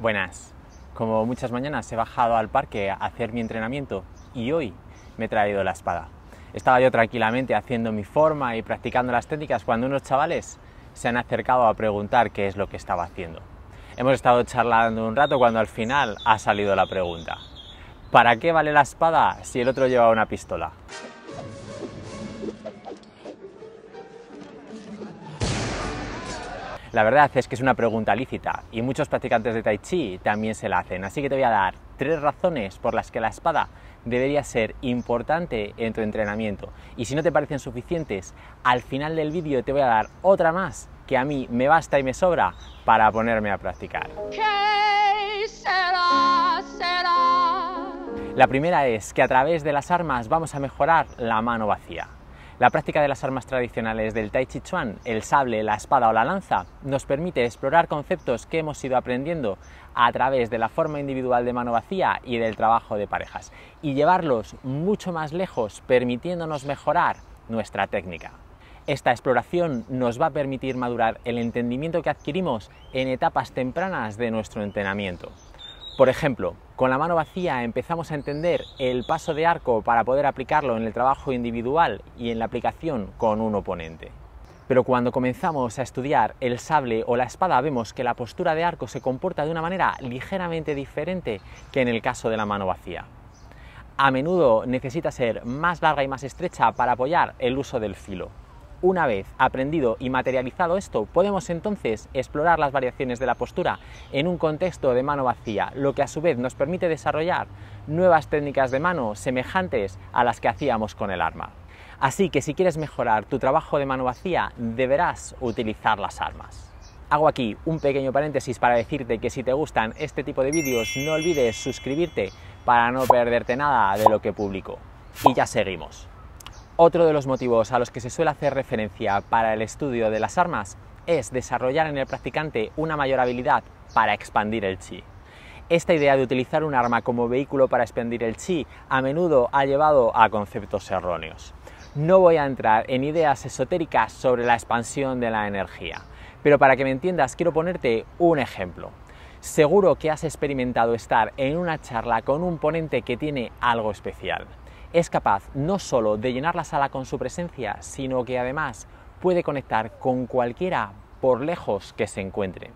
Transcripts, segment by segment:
Buenas. Como muchas mañanas he bajado al parque a hacer mi entrenamiento y hoy me he traído la espada. Estaba yo tranquilamente haciendo mi forma y practicando las técnicas cuando unos chavales se han acercado a preguntar qué es lo que estaba haciendo. Hemos estado charlando un rato cuando al final ha salido la pregunta. ¿Para qué vale la espada si el otro lleva una pistola? La verdad es que es una pregunta lícita y muchos practicantes de Tai Chi también se la hacen, así que te voy a dar tres razones por las que la espada debería ser importante en tu entrenamiento. Y si no te parecen suficientes, al final del vídeo te voy a dar otra más que a mí me basta y me sobra para ponerme a practicar. La primera es que a través de las armas vamos a mejorar la mano vacía. La práctica de las armas tradicionales del Tai Chi Chuan, el sable, la espada o la lanza, nos permite explorar conceptos que hemos ido aprendiendo a través de la forma individual de mano vacía y del trabajo de parejas y llevarlos mucho más lejos permitiéndonos mejorar nuestra técnica. Esta exploración nos va a permitir madurar el entendimiento que adquirimos en etapas tempranas de nuestro entrenamiento. Por ejemplo, con la mano vacía empezamos a entender el paso de arco para poder aplicarlo en el trabajo individual y en la aplicación con un oponente. Pero cuando comenzamos a estudiar el sable o la espada vemos que la postura de arco se comporta de una manera ligeramente diferente que en el caso de la mano vacía. A menudo necesita ser más larga y más estrecha para apoyar el uso del filo. Una vez aprendido y materializado esto, podemos entonces explorar las variaciones de la postura en un contexto de mano vacía, lo que a su vez nos permite desarrollar nuevas técnicas de mano semejantes a las que hacíamos con el arma. Así que si quieres mejorar tu trabajo de mano vacía, deberás utilizar las armas. Hago aquí un pequeño paréntesis para decirte que si te gustan este tipo de vídeos, no olvides suscribirte para no perderte nada de lo que publico. Y ya seguimos. Otro de los motivos a los que se suele hacer referencia para el estudio de las armas es desarrollar en el practicante una mayor habilidad para expandir el chi. Esta idea de utilizar un arma como vehículo para expandir el chi a menudo ha llevado a conceptos erróneos. No voy a entrar en ideas esotéricas sobre la expansión de la energía, pero para que me entiendas quiero ponerte un ejemplo. Seguro que has experimentado estar en una charla con un ponente que tiene algo especial es capaz no solo de llenar la sala con su presencia, sino que además puede conectar con cualquiera por lejos que se encuentre.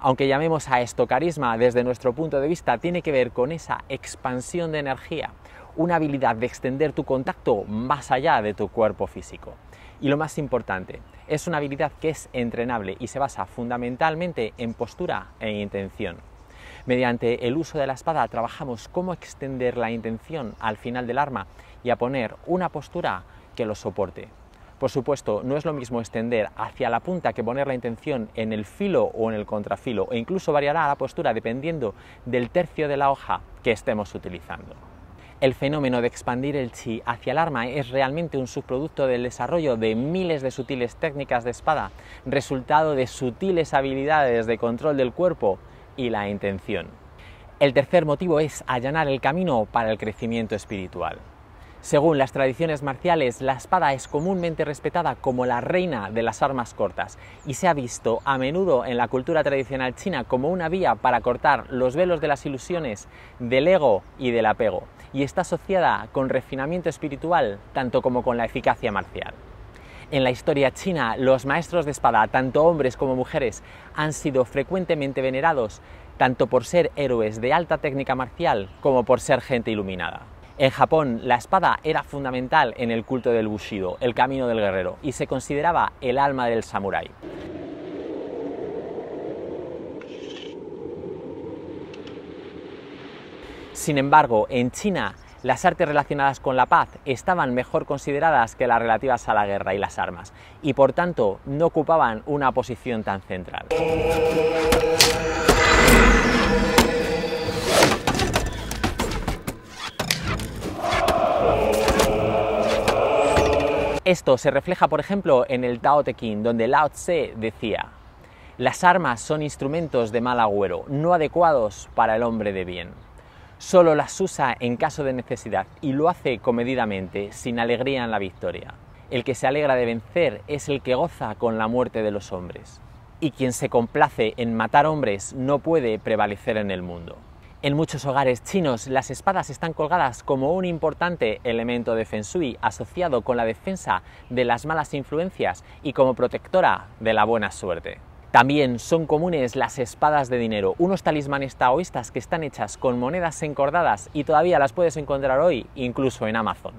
Aunque llamemos a esto carisma, desde nuestro punto de vista tiene que ver con esa expansión de energía, una habilidad de extender tu contacto más allá de tu cuerpo físico. Y lo más importante, es una habilidad que es entrenable y se basa fundamentalmente en postura e intención. Mediante el uso de la espada trabajamos cómo extender la intención al final del arma y a poner una postura que lo soporte. Por supuesto, no es lo mismo extender hacia la punta que poner la intención en el filo o en el contrafilo, e incluso variará la postura dependiendo del tercio de la hoja que estemos utilizando. El fenómeno de expandir el chi hacia el arma es realmente un subproducto del desarrollo de miles de sutiles técnicas de espada, resultado de sutiles habilidades de control del cuerpo y la intención. El tercer motivo es allanar el camino para el crecimiento espiritual. Según las tradiciones marciales, la espada es comúnmente respetada como la reina de las armas cortas y se ha visto a menudo en la cultura tradicional china como una vía para cortar los velos de las ilusiones, del ego y del apego, y está asociada con refinamiento espiritual tanto como con la eficacia marcial. En la historia china, los maestros de espada, tanto hombres como mujeres, han sido frecuentemente venerados tanto por ser héroes de alta técnica marcial como por ser gente iluminada. En Japón, la espada era fundamental en el culto del Bushido, el camino del guerrero, y se consideraba el alma del samurái. Sin embargo, en China, las artes relacionadas con la paz estaban mejor consideradas que las relativas a la guerra y las armas, y por tanto no ocupaban una posición tan central. Esto se refleja, por ejemplo, en el Tao Te Ching, donde Lao Tse decía, las armas son instrumentos de mal agüero, no adecuados para el hombre de bien solo las usa en caso de necesidad y lo hace comedidamente, sin alegría en la victoria. El que se alegra de vencer es el que goza con la muerte de los hombres. Y quien se complace en matar hombres no puede prevalecer en el mundo. En muchos hogares chinos las espadas están colgadas como un importante elemento de Feng Shui asociado con la defensa de las malas influencias y como protectora de la buena suerte. También son comunes las espadas de dinero, unos talismanes taoístas que están hechas con monedas encordadas y todavía las puedes encontrar hoy incluso en Amazon.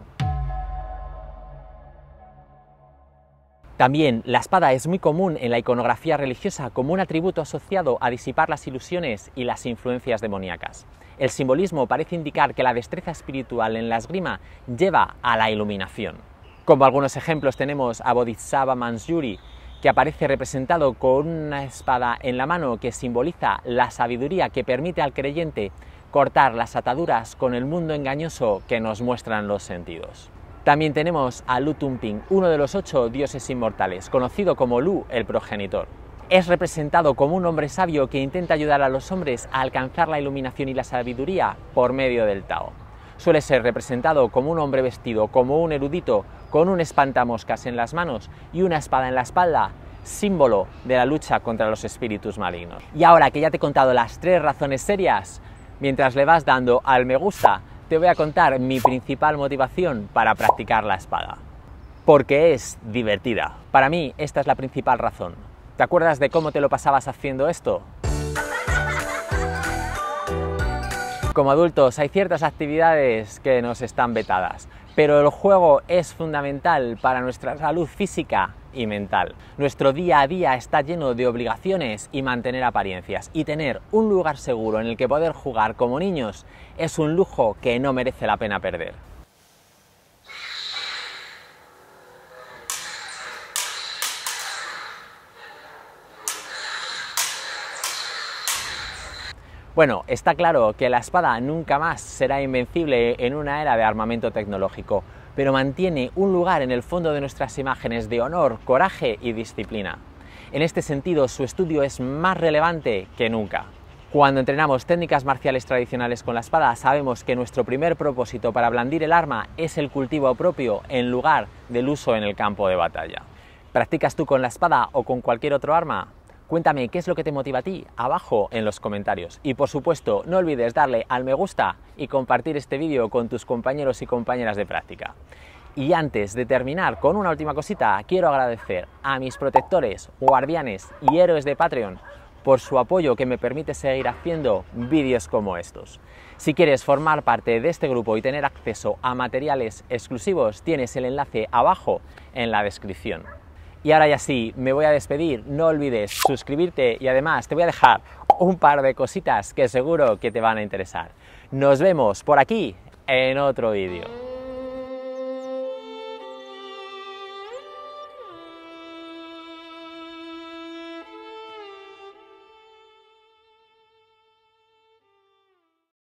También la espada es muy común en la iconografía religiosa como un atributo asociado a disipar las ilusiones y las influencias demoníacas. El simbolismo parece indicar que la destreza espiritual en la esgrima lleva a la iluminación. Como algunos ejemplos tenemos a Bodhisattva Manjuri, que aparece representado con una espada en la mano que simboliza la sabiduría que permite al creyente cortar las ataduras con el mundo engañoso que nos muestran los sentidos. También tenemos a Lu Tumping, uno de los ocho dioses inmortales, conocido como Lu el progenitor. Es representado como un hombre sabio que intenta ayudar a los hombres a alcanzar la iluminación y la sabiduría por medio del Tao suele ser representado como un hombre vestido como un erudito, con un espantamoscas en las manos y una espada en la espalda, símbolo de la lucha contra los espíritus malignos. Y ahora que ya te he contado las tres razones serias, mientras le vas dando al me gusta, te voy a contar mi principal motivación para practicar la espada. Porque es divertida. Para mí esta es la principal razón. ¿Te acuerdas de cómo te lo pasabas haciendo esto? Como adultos hay ciertas actividades que nos están vetadas, pero el juego es fundamental para nuestra salud física y mental. Nuestro día a día está lleno de obligaciones y mantener apariencias, y tener un lugar seguro en el que poder jugar como niños es un lujo que no merece la pena perder. Bueno, está claro que la espada nunca más será invencible en una era de armamento tecnológico, pero mantiene un lugar en el fondo de nuestras imágenes de honor, coraje y disciplina. En este sentido, su estudio es más relevante que nunca. Cuando entrenamos técnicas marciales tradicionales con la espada, sabemos que nuestro primer propósito para blandir el arma es el cultivo propio en lugar del uso en el campo de batalla. ¿Practicas tú con la espada o con cualquier otro arma? Cuéntame qué es lo que te motiva a ti abajo en los comentarios. Y por supuesto, no olvides darle al me gusta y compartir este vídeo con tus compañeros y compañeras de práctica. Y antes de terminar con una última cosita, quiero agradecer a mis protectores, guardianes y héroes de Patreon por su apoyo que me permite seguir haciendo vídeos como estos. Si quieres formar parte de este grupo y tener acceso a materiales exclusivos, tienes el enlace abajo en la descripción. Y ahora ya sí, me voy a despedir. No olvides suscribirte y además te voy a dejar un par de cositas que seguro que te van a interesar. Nos vemos por aquí en otro vídeo.